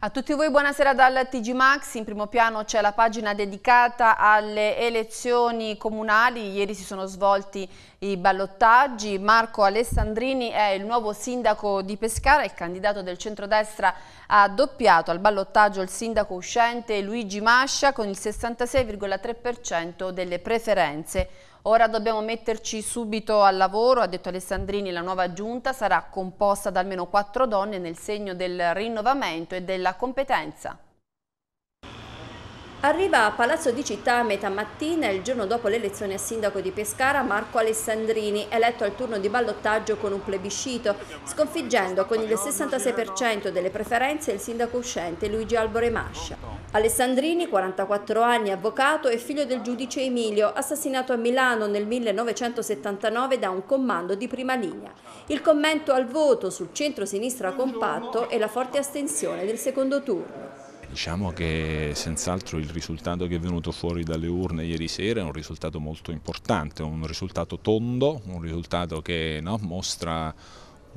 A tutti voi buonasera dal TG Max, in primo piano c'è la pagina dedicata alle elezioni comunali, ieri si sono svolti i ballottaggi, Marco Alessandrini è il nuovo sindaco di Pescara, il candidato del centrodestra ha doppiato al ballottaggio il sindaco uscente Luigi Mascia con il 66,3% delle preferenze. Ora dobbiamo metterci subito al lavoro, ha detto Alessandrini, la nuova giunta sarà composta da almeno quattro donne nel segno del rinnovamento e della competenza. Arriva a Palazzo di Città a metà mattina il giorno dopo l'elezione a sindaco di Pescara Marco Alessandrini, eletto al turno di ballottaggio con un plebiscito, sconfiggendo con il 66% delle preferenze il sindaco uscente Luigi Albore Mascia. Alessandrini, 44 anni, avvocato e figlio del giudice Emilio, assassinato a Milano nel 1979 da un comando di prima linea. Il commento al voto sul centro-sinistra compatto e la forte astensione del secondo turno. Diciamo che senz'altro il risultato che è venuto fuori dalle urne ieri sera è un risultato molto importante, un risultato tondo, un risultato che no, mostra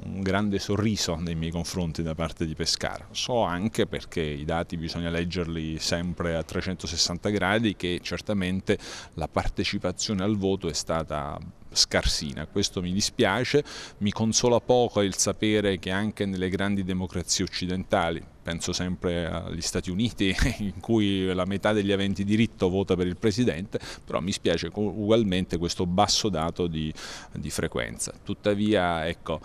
un grande sorriso nei miei confronti da parte di Pescara. So anche perché i dati bisogna leggerli sempre a 360 gradi che certamente la partecipazione al voto è stata scarsina, questo mi dispiace, mi consola poco il sapere che anche nelle grandi democrazie occidentali, penso sempre agli Stati Uniti in cui la metà degli aventi diritto vota per il Presidente, però mi spiace ugualmente questo basso dato di, di frequenza. Tuttavia, ecco,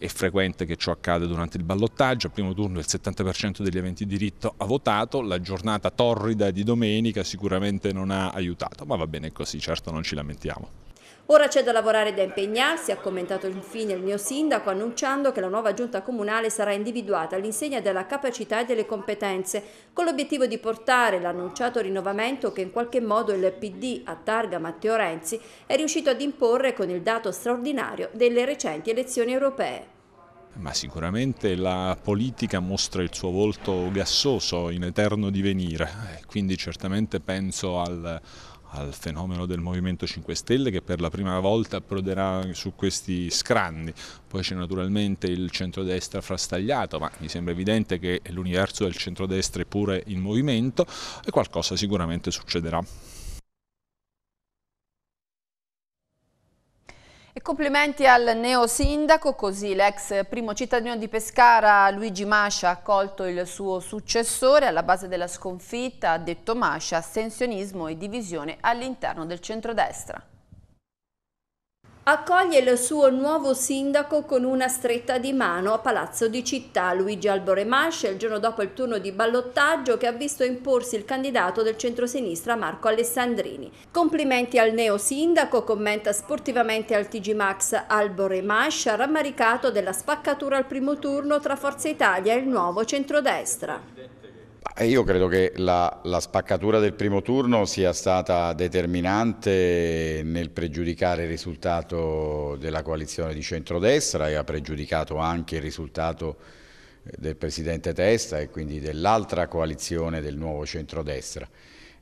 è frequente che ciò accada durante il ballottaggio, al primo turno il 70% degli aventi diritto ha votato, la giornata torrida di domenica sicuramente non ha aiutato, ma va bene così, certo non ci lamentiamo. Ora c'è da lavorare e da impegnarsi, ha commentato infine il mio sindaco annunciando che la nuova giunta comunale sarà individuata all'insegna della capacità e delle competenze, con l'obiettivo di portare l'annunciato rinnovamento che in qualche modo il PD a targa Matteo Renzi è riuscito ad imporre con il dato straordinario delle recenti elezioni europee. Ma sicuramente la politica mostra il suo volto gassoso in eterno divenire, quindi certamente penso al al fenomeno del Movimento 5 Stelle che per la prima volta approderà su questi scranni. Poi c'è naturalmente il centrodestra frastagliato, ma mi sembra evidente che l'universo del centrodestra è pure in movimento e qualcosa sicuramente succederà. complimenti al neo sindaco, così l'ex primo cittadino di Pescara Luigi Mascia ha accolto il suo successore alla base della sconfitta, ha detto Mascia, assensionismo e divisione all'interno del centrodestra accoglie il suo nuovo sindaco con una stretta di mano a Palazzo di Città. Luigi Albore Mascia, il giorno dopo il turno di ballottaggio che ha visto imporsi il candidato del centrosinistra Marco Alessandrini. Complimenti al neo sindaco, commenta sportivamente al TG Max Albore Mascia, rammaricato della spaccatura al primo turno tra Forza Italia e il nuovo centrodestra. Eh, io credo che la, la, spaccatura del primo turno sia stata determinante nel pregiudicare il risultato della coalizione di centrodestra e ha pregiudicato anche il risultato eh, del presidente Testa e quindi dell'altra coalizione del nuovo centrodestra.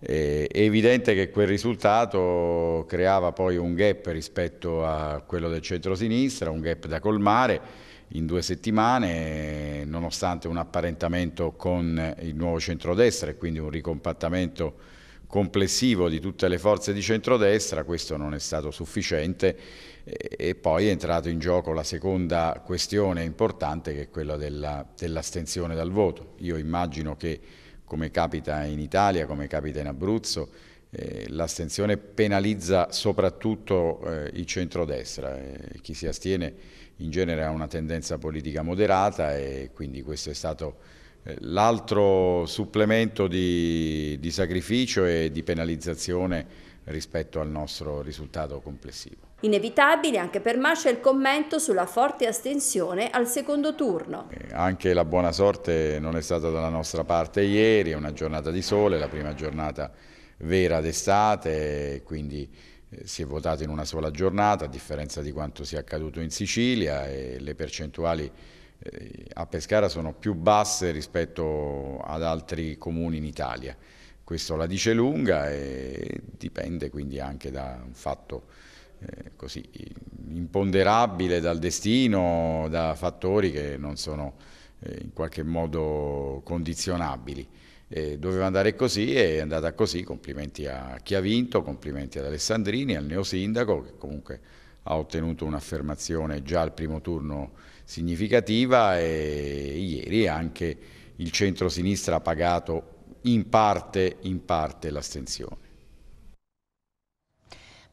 Eh, è evidente che quel risultato creava poi un gap rispetto a quello del centrosinistra, un gap da colmare in due settimane, nonostante un apparentamento con il nuovo centrodestra e quindi un ricompattamento complessivo di tutte le forze di centrodestra, questo non è stato sufficiente e poi è entrata in gioco la seconda questione importante che è quella dell'astensione dell dal voto. Io immagino che come capita in Italia, come capita in Abruzzo, eh, l'astensione penalizza soprattutto eh, il centrodestra, eh, chi si astiene in genere ha una tendenza politica moderata e quindi questo è stato eh, l'altro supplemento di, di sacrificio e di penalizzazione rispetto al nostro risultato complessivo. Inevitabile anche per Mascia il commento sulla forte astensione al secondo turno. Eh, anche la buona sorte non è stata dalla nostra parte ieri, è una giornata di sole, la prima giornata vera d'estate, quindi eh, si è votato in una sola giornata, a differenza di quanto sia accaduto in Sicilia e le percentuali eh, a Pescara sono più basse rispetto ad altri comuni in Italia. Questo la dice lunga e dipende quindi anche da un fatto eh, così imponderabile dal destino, da fattori che non sono in qualche modo condizionabili. E doveva andare così e è andata così, complimenti a chi ha vinto, complimenti ad Alessandrini, al neosindaco che comunque ha ottenuto un'affermazione già al primo turno significativa e ieri anche il centro-sinistra ha pagato in parte, in parte l'astensione.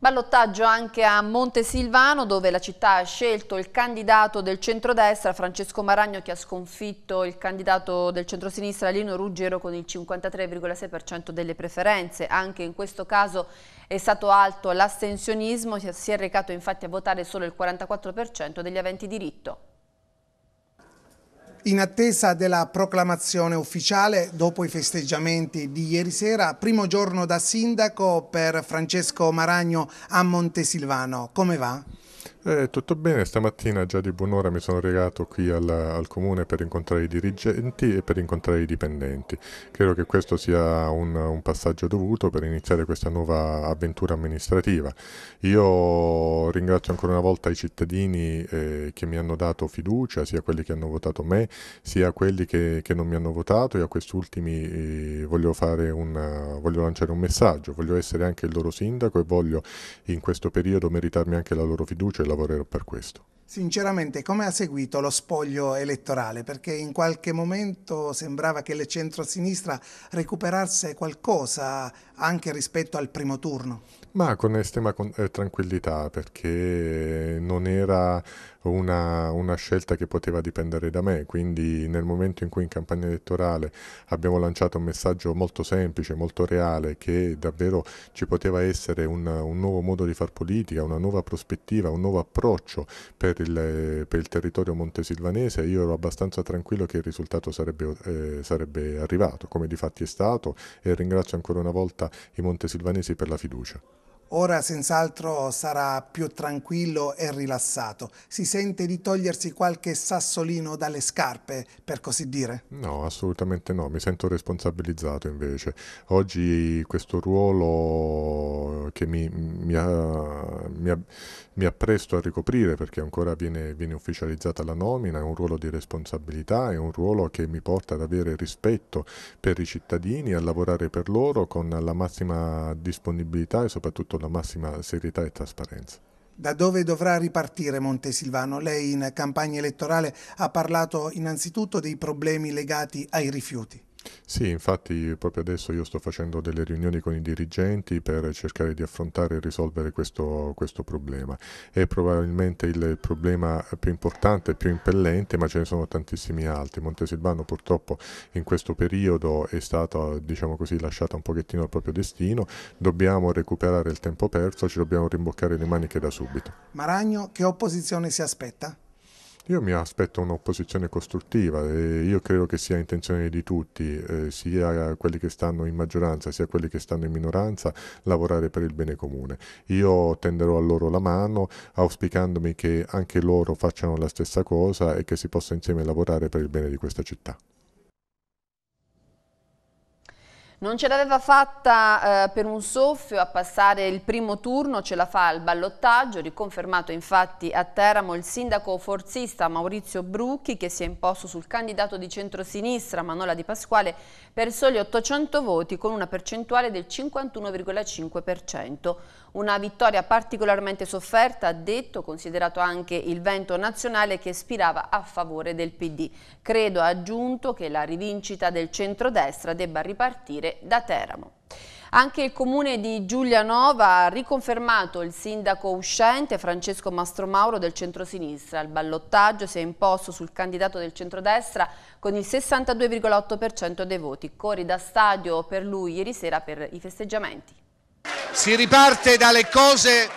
Ballottaggio anche a Montesilvano dove la città ha scelto il candidato del centrodestra Francesco Maragno che ha sconfitto il candidato del centrosinistra Lino Ruggero con il 53,6% delle preferenze. Anche in questo caso è stato alto l'astensionismo, si è recato infatti a votare solo il 44% degli aventi diritto. In attesa della proclamazione ufficiale, dopo i festeggiamenti di ieri sera, primo giorno da sindaco per Francesco Maragno a Montesilvano. Come va? Eh, tutto bene, stamattina già di buon'ora mi sono recato qui alla, al comune per incontrare i dirigenti e per incontrare i dipendenti. Credo che questo sia un, un passaggio dovuto per iniziare questa nuova avventura amministrativa. Io ringrazio ancora una volta i cittadini eh, che mi hanno dato fiducia, sia quelli che hanno votato me, sia quelli che, che non mi hanno votato e a quest'ultimi eh, voglio, un, voglio lanciare un messaggio, voglio essere anche il loro sindaco e voglio in questo periodo meritarmi anche la loro fiducia e la lavorerò per questo. Sinceramente, come ha seguito lo spoglio elettorale? Perché in qualche momento sembrava che il centro-sinistra recuperasse qualcosa anche rispetto al primo turno. Ma con estrema eh, tranquillità, perché non era una, una scelta che poteva dipendere da me, quindi nel momento in cui in campagna elettorale abbiamo lanciato un messaggio molto semplice, molto reale, che davvero ci poteva essere un, un nuovo modo di far politica, una nuova prospettiva, un nuovo approccio per il, per il territorio montesilvanese, io ero abbastanza tranquillo che il risultato sarebbe, eh, sarebbe arrivato, come di fatti è stato, e ringrazio ancora una volta i montesilvanesi per la fiducia. Ora senz'altro sarà più tranquillo e rilassato. Si sente di togliersi qualche sassolino dalle scarpe, per così dire? No, assolutamente no, mi sento responsabilizzato invece. Oggi questo ruolo che mi, mi, ha, mi, ha, mi appresto a ricoprire, perché ancora viene, viene ufficializzata la nomina, è un ruolo di responsabilità, è un ruolo che mi porta ad avere rispetto per i cittadini, a lavorare per loro con la massima disponibilità e soprattutto con la massima serietà e trasparenza. Da dove dovrà ripartire Montesilvano? Lei in campagna elettorale ha parlato innanzitutto dei problemi legati ai rifiuti. Sì, infatti proprio adesso io sto facendo delle riunioni con i dirigenti per cercare di affrontare e risolvere questo, questo problema. È probabilmente il problema più importante, più impellente, ma ce ne sono tantissimi altri. Montesilvano purtroppo in questo periodo è stata, diciamo così, lasciata un pochettino al proprio destino. Dobbiamo recuperare il tempo perso, ci dobbiamo rimboccare le maniche da subito. Maragno, che opposizione si aspetta? Io mi aspetto un'opposizione costruttiva e io credo che sia intenzione di tutti, eh, sia quelli che stanno in maggioranza sia quelli che stanno in minoranza, lavorare per il bene comune. Io tenderò a loro la mano auspicandomi che anche loro facciano la stessa cosa e che si possa insieme lavorare per il bene di questa città. Non ce l'aveva fatta eh, per un soffio a passare il primo turno, ce la fa al ballottaggio, riconfermato infatti a Teramo il sindaco forzista Maurizio Brucchi che si è imposto sul candidato di centrosinistra Manola Di Pasquale per soli 800 voti con una percentuale del 51,5%. Una vittoria particolarmente sofferta, ha detto, considerato anche il vento nazionale che spirava a favore del PD. Credo, ha aggiunto, che la rivincita del centrodestra debba ripartire da Teramo. Anche il comune di Giulianova ha riconfermato il sindaco uscente Francesco Mastromauro del centrosinistra. Il ballottaggio si è imposto sul candidato del centrodestra con il 62,8% dei voti. Cori da stadio per lui ieri sera per i festeggiamenti. Si riparte dalle cose,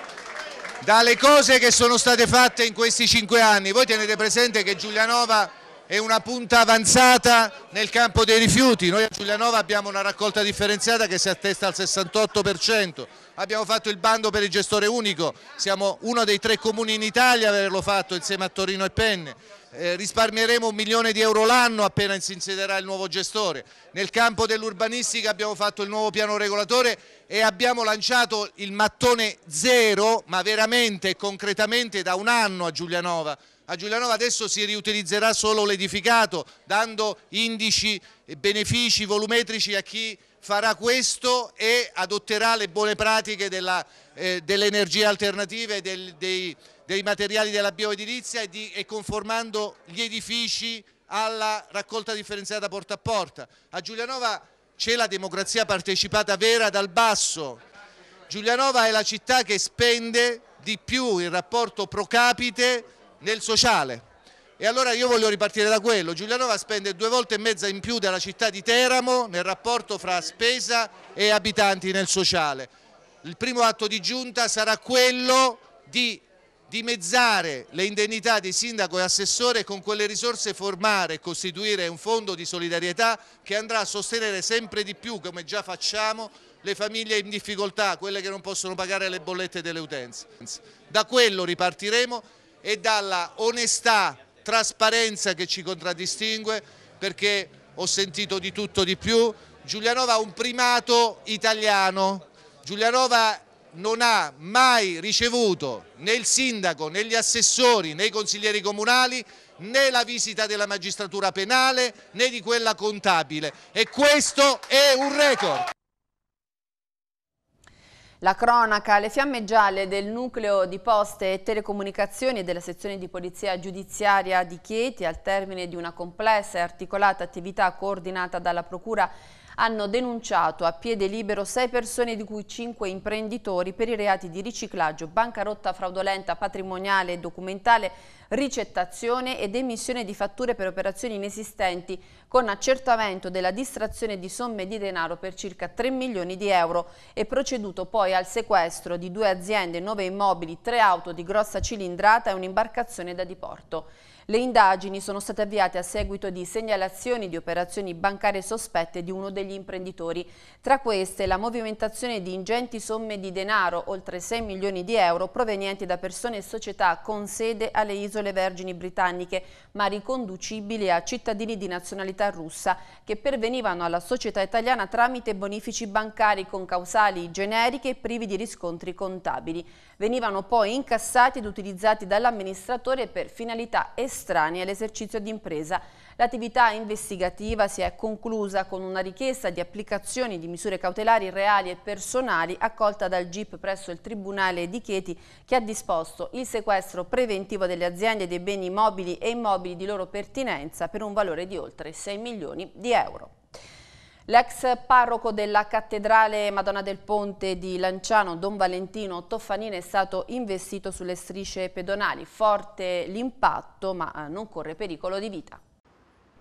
dalle cose che sono state fatte in questi cinque anni. Voi tenete presente che Giulianova è una punta avanzata nel campo dei rifiuti. Noi a Giulianova abbiamo una raccolta differenziata che si attesta al 68%, abbiamo fatto il bando per il gestore unico, siamo uno dei tre comuni in Italia ad averlo fatto insieme a Torino e Penne. Eh, risparmieremo un milione di euro l'anno appena si insiderà il nuovo gestore. Nel campo dell'urbanistica abbiamo fatto il nuovo piano regolatore e abbiamo lanciato il mattone zero, ma veramente e concretamente da un anno a Giulianova a Giulianova adesso si riutilizzerà solo l'edificato, dando indici, e benefici volumetrici a chi farà questo e adotterà le buone pratiche eh, delle eh, dell energie alternative, del, dei, dei, materiali della bioedilizia e, di, e conformando gli edifici alla raccolta differenziata porta a porta. A Giulianova c'è la democrazia partecipata vera dal basso. Giulianova è la città che spende di più il rapporto pro capite nel sociale. E allora io voglio ripartire da quello. Giulianova spende due volte e mezza in più della città di Teramo nel rapporto fra spesa e abitanti nel sociale. Il primo atto di giunta sarà quello di dimezzare le indennità di sindaco e assessore e con quelle risorse formare e costituire un fondo di solidarietà che andrà a sostenere sempre di più, come già facciamo, le famiglie in difficoltà, quelle che non possono pagare le bollette delle utenze. Da quello ripartiremo e dalla onestà, trasparenza che ci contraddistingue perché ho sentito di tutto di più. Giulianova ha un primato italiano, Giulianova non ha mai ricevuto né il sindaco, né gli assessori, né i consiglieri comunali, né la visita della magistratura penale, né di quella contabile e questo è un record. La cronaca, le fiamme gialle del nucleo di poste e telecomunicazioni della sezione di polizia giudiziaria di Chieti al termine di una complessa e articolata attività coordinata dalla Procura hanno denunciato a piede libero sei persone di cui cinque imprenditori per i reati di riciclaggio, bancarotta fraudolenta, patrimoniale e documentale, ricettazione ed emissione di fatture per operazioni inesistenti con accertamento della distrazione di somme di denaro per circa 3 milioni di euro e proceduto poi al sequestro di due aziende, nove immobili, tre auto di grossa cilindrata e un'imbarcazione da diporto. Le indagini sono state avviate a seguito di segnalazioni di operazioni bancarie sospette di uno degli imprenditori. Tra queste la movimentazione di ingenti somme di denaro, oltre 6 milioni di euro, provenienti da persone e società con sede alle Isole Vergini Britanniche, ma riconducibili a cittadini di nazionalità russa, che pervenivano alla società italiana tramite bonifici bancari con causali generiche e privi di riscontri contabili. Venivano poi incassati ed utilizzati dall'amministratore per finalità esterne estranei all'esercizio d'impresa. L'attività investigativa si è conclusa con una richiesta di applicazioni di misure cautelari reali e personali accolta dal GIP presso il Tribunale di Chieti che ha disposto il sequestro preventivo delle aziende e dei beni mobili e immobili di loro pertinenza per un valore di oltre 6 milioni di euro. L'ex parroco della cattedrale Madonna del Ponte di Lanciano, Don Valentino Toffanini, è stato investito sulle strisce pedonali. Forte l'impatto, ma eh, non corre pericolo di vita.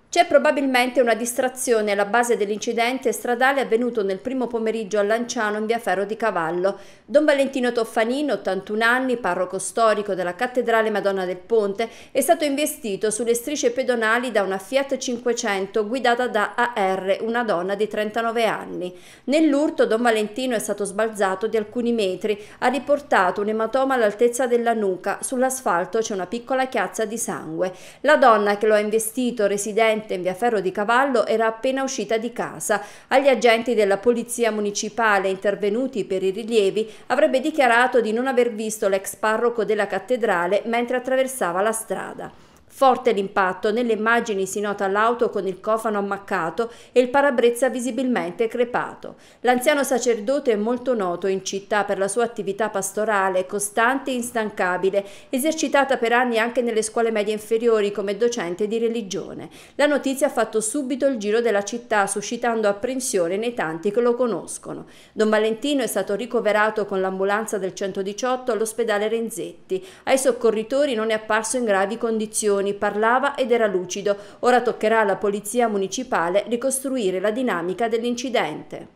C'è probabilmente una distrazione alla base dell'incidente stradale avvenuto nel primo pomeriggio a Lanciano in via Ferro di Cavallo. Don Valentino Toffanino, 81 anni, parroco storico della cattedrale Madonna del Ponte, è stato investito sulle strisce pedonali da una Fiat 500 guidata da AR, una donna di 39 anni. Nell'urto Don Valentino è stato sbalzato di alcuni metri, ha riportato un ematoma all'altezza della nuca, sull'asfalto c'è una piccola chiazza di sangue. La donna che lo ha investito, residente residente in via Ferro di Cavallo era appena uscita di casa. Agli agenti della polizia municipale intervenuti per i rilievi avrebbe dichiarato di non aver visto l'ex parroco della cattedrale mentre attraversava la strada. Forte l'impatto, nelle immagini si nota l'auto con il cofano ammaccato e il parabrezza visibilmente crepato. L'anziano sacerdote è molto noto in città per la sua attività pastorale, costante e instancabile, esercitata per anni anche nelle scuole medie inferiori come docente di religione. La notizia ha fatto subito il giro della città, suscitando apprensione nei tanti che lo conoscono. Don Valentino è stato ricoverato con l'ambulanza del 118 all'ospedale Renzetti. Ai soccorritori non è apparso in gravi condizioni situazioni parlava ed era lucido. Ora toccherà alla Polizia Municipale ricostruire la dinamica dell'incidente.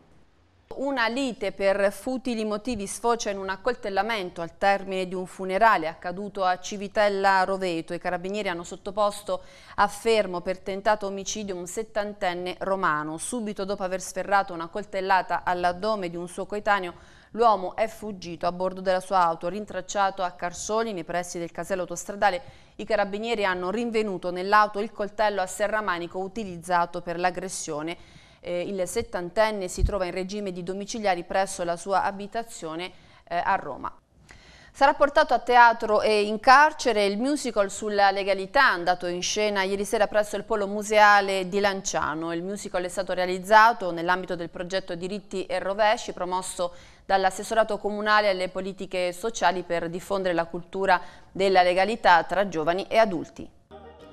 Una lite per futili motivi sfocia in un accoltellamento al termine di un funerale accaduto a Civitella Roveto. I carabinieri hanno sottoposto a fermo per tentato omicidio un settantenne romano. Subito dopo aver sferrato una coltellata all'addome di un suo coetaneo L'uomo è fuggito a bordo della sua auto, rintracciato a Carsoli nei pressi del casello autostradale. I carabinieri hanno rinvenuto nell'auto il coltello a serramanico utilizzato per l'aggressione. Eh, il settantenne si trova in regime di domiciliari presso la sua abitazione eh, a Roma. Sarà portato a teatro e in carcere il musical sulla legalità andato in scena ieri sera presso il Polo Museale di Lanciano. Il musical è stato realizzato nell'ambito del progetto Diritti e Rovesci promosso dall'assessorato comunale alle politiche sociali per diffondere la cultura della legalità tra giovani e adulti.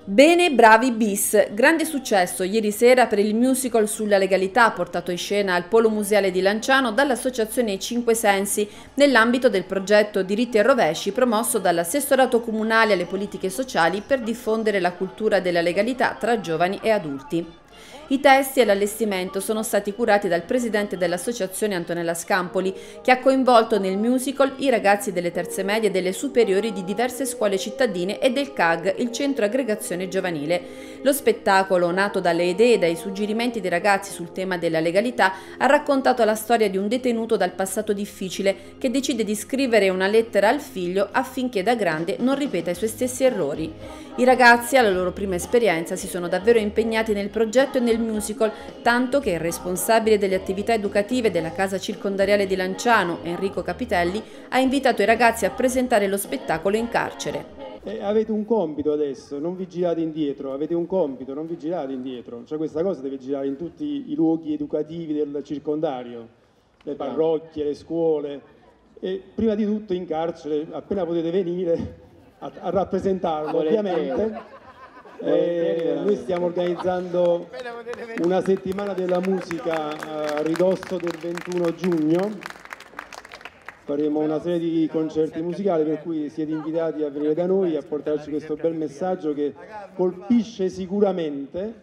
Bene, bravi bis. Grande successo ieri sera per il musical sulla legalità portato in scena al Polo Museale di Lanciano dall'Associazione Cinque Sensi nell'ambito del progetto Diritti e Rovesci promosso dall'assessorato comunale alle politiche sociali per diffondere la cultura della legalità tra giovani e adulti. I testi e l'allestimento sono stati curati dal presidente dell'associazione Antonella Scampoli, che ha coinvolto nel musical i ragazzi delle terze medie e delle superiori di diverse scuole cittadine e del CAG, il Centro Aggregazione Giovanile. Lo spettacolo, nato dalle idee e dai suggerimenti dei ragazzi sul tema della legalità, ha raccontato la storia di un detenuto dal passato difficile che decide di scrivere una lettera al figlio affinché da grande non ripeta i suoi stessi errori. I ragazzi, alla loro prima esperienza, si sono davvero impegnati nel progetto e nel musical, tanto che il responsabile delle attività educative della casa circondariale di Lanciano, Enrico Capitelli, ha invitato i ragazzi a presentare lo spettacolo in carcere. Eh, avete un compito adesso, non vi girate indietro, avete un compito, non vi girate indietro. Cioè questa cosa deve girare in tutti i luoghi educativi del circondario, le parrocchie, le scuole e prima di tutto in carcere, appena potete venire a, a rappresentarlo ah, ovviamente. Eh, noi stiamo organizzando una settimana della musica a ridosso del 21 giugno. Faremo una serie di concerti musicali per cui siete invitati a venire da noi a portarci questo bel messaggio che colpisce sicuramente,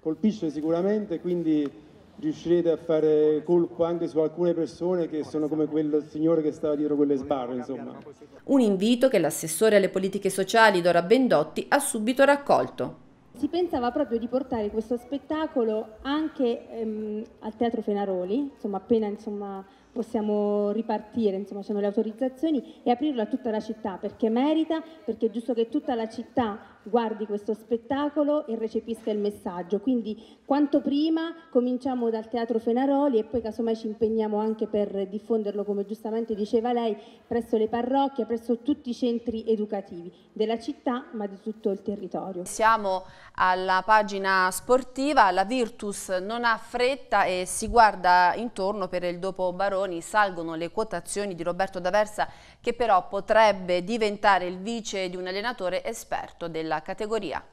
colpisce sicuramente, quindi riuscirete a fare colpo anche su alcune persone che sono come quel signore che stava dietro quelle sbarre, insomma. Un invito che l'assessore alle politiche sociali Dora Bendotti ha subito raccolto. Si pensava proprio di portare questo spettacolo anche ehm, al Teatro Fenaroli, insomma appena insomma, possiamo ripartire, insomma sono le autorizzazioni, e aprirlo a tutta la città perché merita, perché è giusto che tutta la città guardi questo spettacolo e recepisca il messaggio. Quindi quanto prima cominciamo dal Teatro Fenaroli e poi casomai ci impegniamo anche per diffonderlo, come giustamente diceva lei, presso le parrocchie, presso tutti i centri educativi della città ma di tutto il territorio. Siamo alla pagina sportiva, la Virtus non ha fretta e si guarda intorno per il dopo Baroni, salgono le quotazioni di Roberto D'Aversa che però potrebbe diventare il vice di un allenatore esperto della della categoria.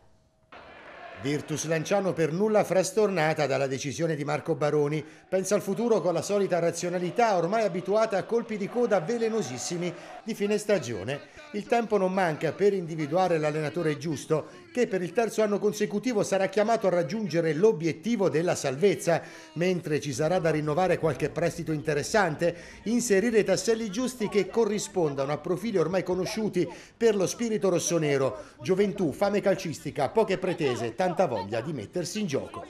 Virtus Lanciano per nulla frastornata dalla decisione di Marco Baroni, pensa al futuro con la solita razionalità ormai abituata a colpi di coda velenosissimi di fine stagione. Il tempo non manca per individuare l'allenatore giusto che per il terzo anno consecutivo sarà chiamato a raggiungere l'obiettivo della salvezza, mentre ci sarà da rinnovare qualche prestito interessante, inserire i tasselli giusti che corrispondano a profili ormai conosciuti per lo spirito rossonero, gioventù, fame calcistica, poche pretese, tanta voglia di mettersi in gioco.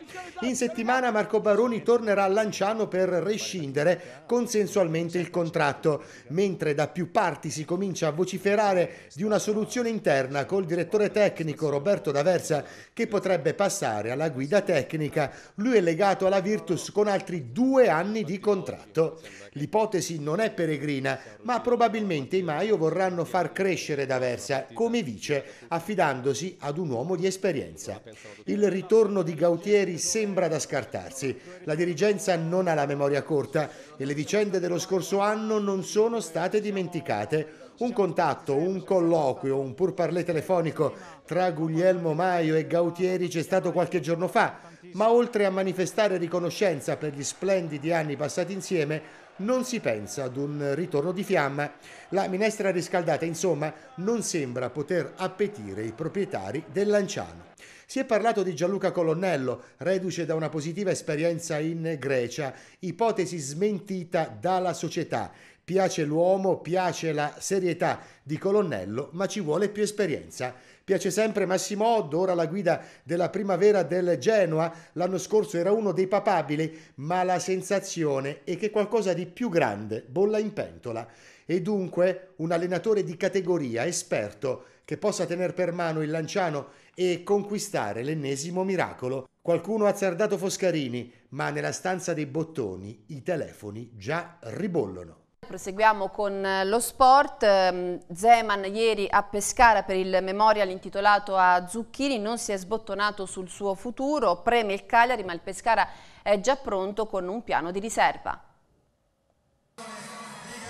In settimana Marco Baroni tornerà a Lanciano per rescindere consensualmente il contratto, mentre da più parti si comincia a vociferare parlare di una soluzione interna col direttore tecnico Roberto D'Aversa che potrebbe passare alla guida tecnica. Lui è legato alla Virtus con altri due anni di contratto. L'ipotesi non è peregrina, ma probabilmente i Maio vorranno far crescere D'Aversa come vice, affidandosi ad un uomo di esperienza. Il ritorno di Gautieri sembra da scartarsi. La dirigenza non ha la memoria corta e le vicende dello scorso anno non sono state dimenticate. Un contatto, un colloquio, un pur parlé telefonico tra Guglielmo Maio e Gautieri c'è stato qualche giorno fa, ma oltre a manifestare riconoscenza per gli splendidi anni passati insieme, non si pensa ad un ritorno di fiamma. La minestra riscaldata, insomma, non sembra poter appetire i proprietari del Lanciano. Si è parlato di Gianluca Colonnello, reduce da una positiva esperienza in Grecia, ipotesi smentita dalla società. Piace l'uomo, piace la serietà di Colonnello, ma ci vuole più esperienza. Piace sempre Massimo Oddo, ora la guida della primavera del Genoa. L'anno scorso era uno dei papabili, ma la sensazione è che qualcosa di più grande bolla in pentola. E dunque un allenatore di categoria, esperto, che possa tenere per mano il Lanciano e conquistare l'ennesimo miracolo. Qualcuno ha azzardato Foscarini, ma nella stanza dei bottoni i telefoni già ribollono. Proseguiamo con eh, lo sport, ehm, Zeman ieri a Pescara per il memorial intitolato a Zucchini non si è sbottonato sul suo futuro, preme il Cagliari ma il Pescara è già pronto con un piano di riserva.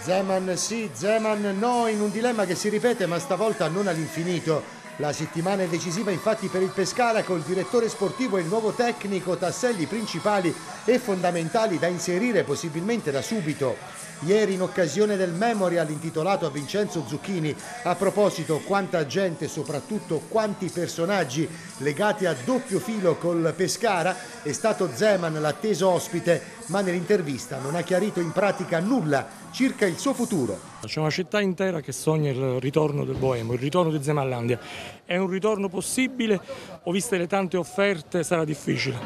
Zeman sì, Zeman no, in un dilemma che si ripete ma stavolta non all'infinito. La settimana è decisiva infatti per il Pescara col direttore sportivo e il nuovo tecnico tasselli principali e fondamentali da inserire possibilmente da subito. Ieri in occasione del memorial intitolato a Vincenzo Zucchini, a proposito quanta gente, e soprattutto quanti personaggi legati a doppio filo col Pescara, è stato Zeman l'atteso ospite, ma nell'intervista non ha chiarito in pratica nulla circa il suo futuro. C'è una città intera che sogna il ritorno del Boemo, il ritorno di Zemallandia. È un ritorno possibile o viste le tante offerte sarà difficile?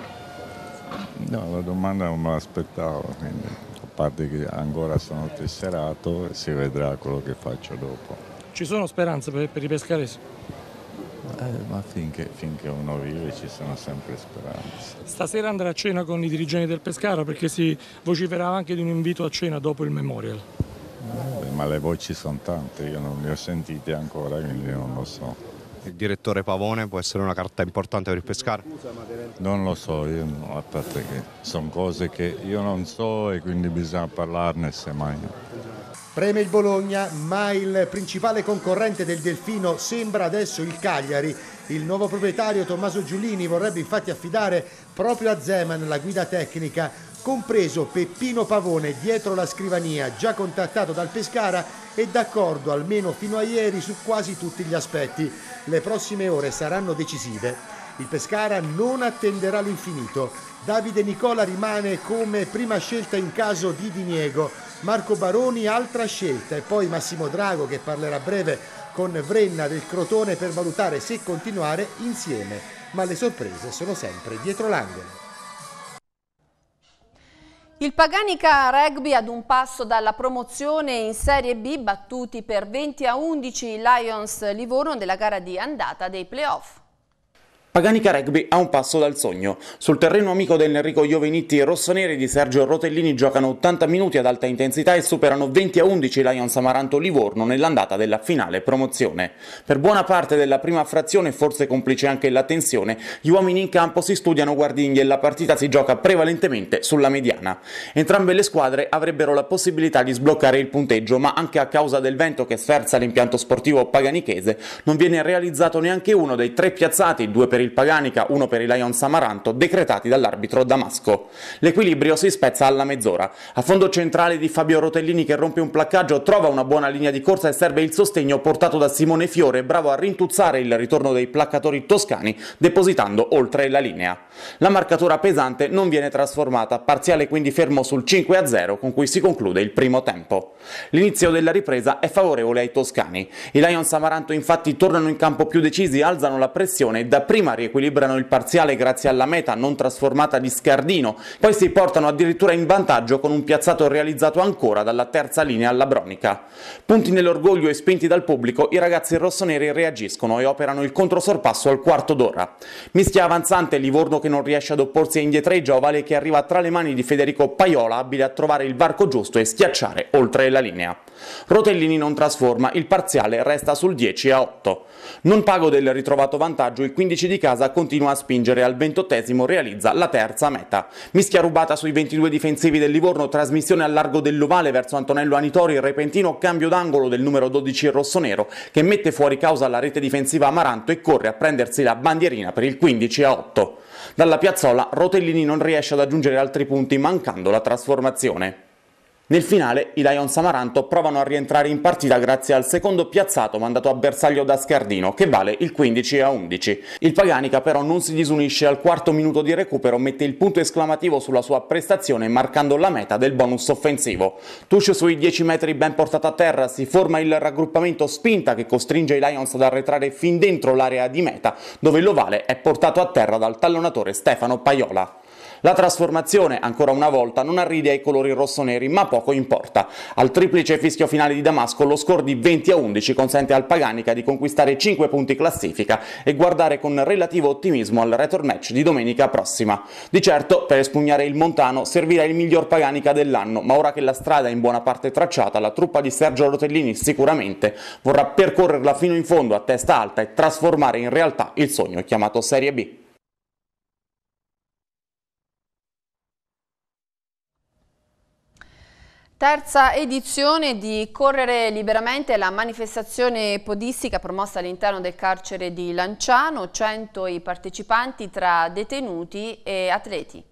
No, la domanda non me l'aspettavo, quindi a parte che ancora sono tesserato si vedrà quello che faccio dopo. Ci sono speranze per, per i pescaresi? Eh, ma finché, finché, uno vive ci sono sempre speranze. Stasera andrà a cena con i dirigenti del Pescara perché si vociferava anche di un invito a cena dopo il memorial. Eh, ma le voci sono tante, io non le ho sentite ancora, quindi non lo so. Il direttore Pavone può essere una carta importante per il Pescara? Non lo so, io no, a parte che sono cose che io non so e quindi bisogna parlarne se mai. Preme il Bologna, ma il principale concorrente del Delfino sembra adesso il Cagliari. Il nuovo proprietario Tommaso Giulini vorrebbe infatti affidare proprio a Zeman la guida tecnica, compreso Peppino Pavone dietro la scrivania, già contattato dal Pescara e d'accordo almeno fino a ieri su quasi tutti gli aspetti. Le prossime ore saranno decisive. Il Pescara non attenderà l'infinito. Davide Nicola rimane come prima scelta in caso di diniego. Marco Baroni altra scelta e poi Massimo Drago che parlerà a breve con Vrenna del Crotone per valutare se continuare insieme, ma le sorprese sono sempre dietro l'angolo. Il Paganica Rugby ad un passo dalla promozione in Serie B battuti per 20 a 11 Lions Livorno della gara di andata dei playoff. Paganica Rugby a un passo dal sogno. Sul terreno amico dell'Enrico Jovenitti i rossoneri di Sergio Rotellini giocano 80 minuti ad alta intensità e superano 20 a 11 Lions Amaranto Livorno nell'andata della finale promozione. Per buona parte della prima frazione, forse complice anche la tensione, gli uomini in campo si studiano guardinghi e la partita si gioca prevalentemente sulla mediana. Entrambe le squadre avrebbero la possibilità di sbloccare il punteggio, ma anche a causa del vento che sferza l'impianto sportivo paganichese non viene realizzato neanche uno dei tre piazzati, due per il Paganica, uno per i Lions Samaranto, decretati dall'arbitro Damasco. L'equilibrio si spezza alla mezz'ora. A fondo centrale di Fabio Rotellini che rompe un placcaggio, trova una buona linea di corsa e serve il sostegno portato da Simone Fiore, bravo a rintuzzare il ritorno dei placcatori toscani, depositando oltre la linea. La marcatura pesante non viene trasformata, parziale quindi fermo sul 5-0 con cui si conclude il primo tempo. L'inizio della ripresa è favorevole ai toscani. I Lions Samaranto infatti tornano in campo più decisi, alzano la pressione e da prima riequilibrano il parziale grazie alla meta non trasformata di Scardino, poi si portano addirittura in vantaggio con un piazzato realizzato ancora dalla terza linea alla Bronica. Punti nell'orgoglio e spinti dal pubblico, i ragazzi rossoneri reagiscono e operano il controsorpasso al quarto d'ora. Mischia avanzante, Livorno che non riesce ad opporsi a indietreggio, Vale che arriva tra le mani di Federico Paiola, abile a trovare il varco giusto e schiacciare oltre la linea. Rotellini non trasforma, il parziale resta sul 10 a 8. Non pago del ritrovato vantaggio il 15 di Casa continua a spingere al ventottesimo realizza la terza meta. Mischia rubata sui 22 difensivi del Livorno, trasmissione al largo dell'Ovale verso Antonello Anitori, repentino cambio d'angolo del numero 12 rossonero che mette fuori causa la rete difensiva Amaranto e corre a prendersi la bandierina per il 15 a 8. Dalla piazzola Rotellini non riesce ad aggiungere altri punti mancando la trasformazione. Nel finale i Lions Amaranto provano a rientrare in partita grazie al secondo piazzato mandato a bersaglio da Scardino che vale il 15 a 11. Il Paganica però non si disunisce al quarto minuto di recupero mette il punto esclamativo sulla sua prestazione marcando la meta del bonus offensivo. Tuscio sui 10 metri ben portato a terra si forma il raggruppamento spinta che costringe i Lions ad arretrare fin dentro l'area di meta dove l'ovale è portato a terra dal tallonatore Stefano Paiola. La trasformazione, ancora una volta, non arride ai colori rossoneri, ma poco importa. Al triplice fischio finale di Damasco lo score di 20 a 11 consente al Paganica di conquistare 5 punti classifica e guardare con relativo ottimismo al return match di domenica prossima. Di certo, per espugnare il Montano servirà il miglior Paganica dell'anno, ma ora che la strada è in buona parte tracciata, la truppa di Sergio Rotellini sicuramente vorrà percorrerla fino in fondo a testa alta e trasformare in realtà il sogno chiamato Serie B. Terza edizione di Correre Liberamente, la manifestazione podistica promossa all'interno del carcere di Lanciano, 100 i partecipanti tra detenuti e atleti.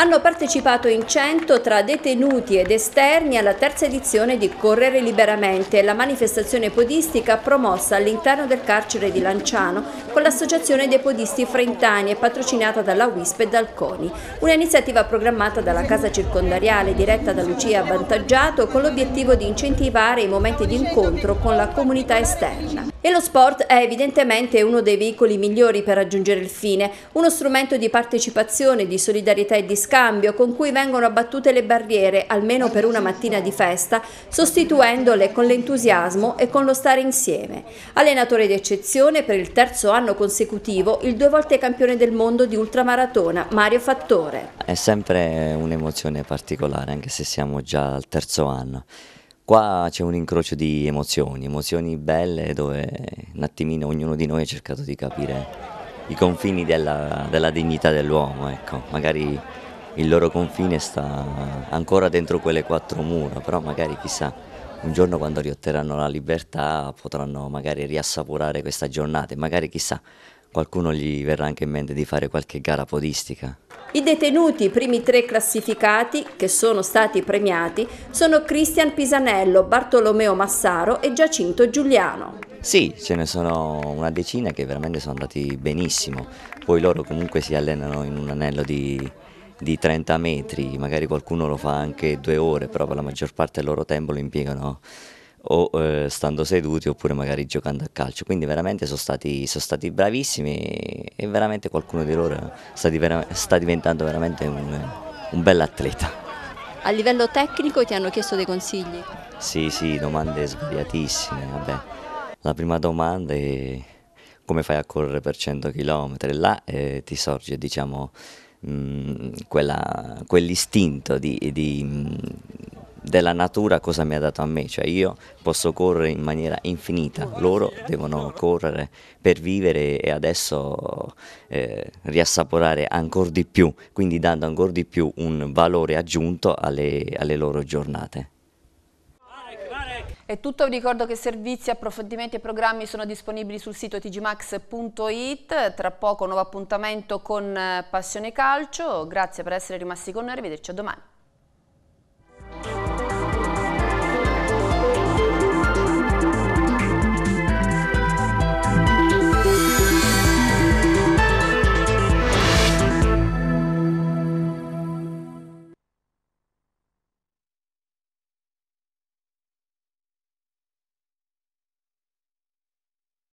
Hanno partecipato in 100 tra detenuti ed esterni alla terza edizione di Correre Liberamente, la manifestazione podistica promossa all'interno del carcere di Lanciano con l'associazione dei podisti frentani e patrocinata dalla WISP e dal CONI. Un'iniziativa programmata dalla casa circondariale diretta da Lucia Avvantaggiato con l'obiettivo di incentivare i momenti di incontro con la comunità esterna. E lo sport è evidentemente uno dei veicoli migliori per raggiungere il fine, uno strumento di partecipazione, di solidarietà e di scambio con cui vengono abbattute le barriere, almeno per una mattina di festa, sostituendole con l'entusiasmo e con lo stare insieme. Allenatore d'eccezione per il terzo anno consecutivo, il due volte campione del mondo di ultramaratona, Mario Fattore. È sempre un'emozione particolare, anche se siamo già al terzo anno. Qua c'è un incrocio di emozioni, emozioni belle dove un attimino ognuno di noi ha cercato di capire i confini della, della dignità dell'uomo, ecco. magari il loro confine sta ancora dentro quelle quattro mura, però magari chissà, un giorno quando riotterranno la libertà potranno magari riassaporare questa giornata e magari chissà qualcuno gli verrà anche in mente di fare qualche gara podistica. I detenuti, i primi tre classificati, che sono stati premiati, sono Cristian Pisanello, Bartolomeo Massaro e Giacinto Giuliano. Sì, ce ne sono una decina che veramente sono andati benissimo, poi loro comunque si allenano in un anello di, di 30 metri, magari qualcuno lo fa anche due ore, però per la maggior parte del loro tempo lo impiegano o eh, stando seduti oppure magari giocando a calcio. Quindi veramente sono stati, sono stati bravissimi e veramente qualcuno di loro sta, divera sta diventando veramente un, un bell'atleta. A livello tecnico ti hanno chiesto dei consigli? Sì, sì, domande sbagliatissime. Vabbè. La prima domanda è come fai a correre per 100 km? Là eh, ti sorge, diciamo, mm, quell'istinto di, di, mm, della natura cosa mi ha dato a me, cioè io posso correre in maniera infinita, loro devono correre per vivere e adesso eh, riassaporare ancora di più, quindi dando ancora di più un valore aggiunto alle, alle loro giornate. È tutto, vi ricordo che servizi, approfondimenti e programmi sono disponibili sul sito tgmax.it, tra poco nuovo appuntamento con eh, Passione Calcio, grazie per essere rimasti con noi, arrivederci a domani.